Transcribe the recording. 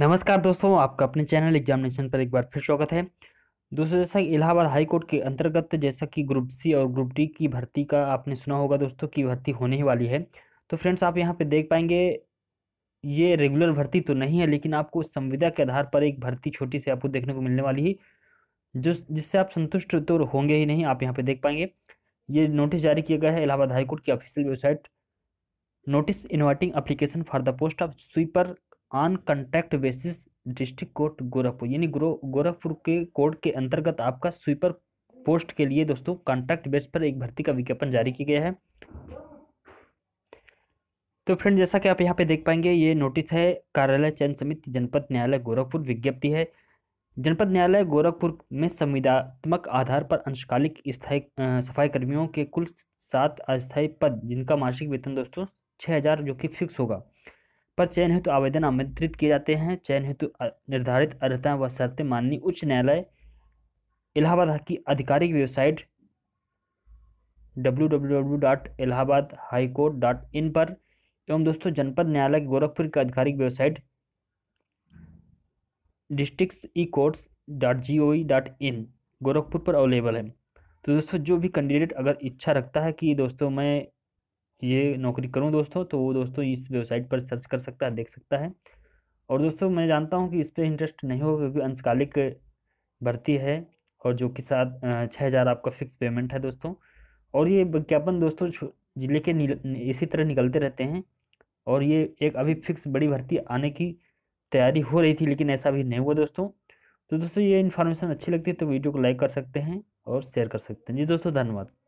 नमस्कार दोस्तों आपका अपने चैनल एग्जामिनेशन पर एक बार फिर स्वागत है दोस्तों जैसा कि इलाहाबाद हाईकोर्ट के अंतर्गत जैसा कि ग्रुप सी और ग्रुप डी की भर्ती का आपने सुना होगा दोस्तों की भर्ती होने ही वाली है तो फ्रेंड्स आप यहाँ पे देख पाएंगे ये रेगुलर भर्ती तो नहीं है लेकिन आपको संविदा के आधार पर एक भर्ती छोटी सी आपको देखने को मिलने वाली है जो जिससे आप संतुष्ट तो होंगे ही नहीं आप यहाँ पर देख पाएंगे ये नोटिस जारी किया गया है इलाहाबाद हाईकोर्ट की official website notice inviting application for the post of sweeper on contract basis district court Gorakhpur यानी गोरखपुर के कोर्ट के अंतर्गत आपका स्वीपर पोस्ट के लिए दोस्तों कॉन्ट्रैक्ट बेस पर एक भर्ती का विज्ञापन जारी किया गया है तो फ्रेंड जैसा कि आप यहाँ पे देख पाएंगे ये नोटिस है कार्यालय चयन समिति जनपद न्यायालय गोरखपुर विज्ञप्ति है जनपद न्यायालय गोरखपुर में संविदात्मक आधार पर अंशकालिक स्थायी सफाई कर्मियों के कुल सात अस्थायी पद जिनका मासिक वेतन दोस्तों छः हज़ार जो कि फिक्स होगा पर चयन हेतु आवेदन आमंत्रित किए जाते हैं चयन हेतु निर्धारित अर्हता व शर्तें माननीय उच्च न्यायालय इलाहाबाद की आधिकारिक वेबसाइट इन पर एवं दोस्तों जनपद न्यायालय गोरखपुर की आधिकारिक website districts e courts dot G O dot in Gorakhpur पर अवेलेबल है तो दोस्तों जो भी कैंडिडेट अगर इच्छा रखता है कि दोस्तों मैं ये नौकरी करूँ दोस्तों तो वो दोस्तों इस वेबसाइट पर सर्च कर सकता है देख सकता है और दोस्तों मैं जानता हूँ कि इस पर इंटरेस्ट नहीं होगा क्योंकि अंशकालिक भर्ती है और जो कि सात छः हज़ार आपका फिक्स पेमेंट है दोस्तों और ये विज्ञापन दोस्तों ज़िले के इसी तरह निकलते रहते हैं और ये एक अभी फिक्स बड़ी भर्ती आने की तैयारी हो रही थी लेकिन ऐसा भी नहीं हुआ दोस्तों तो दोस्तों ये इन्फॉर्मेशन अच्छी लगती है तो वीडियो को लाइक कर सकते हैं और शेयर कर सकते हैं जी दोस्तों धन्यवाद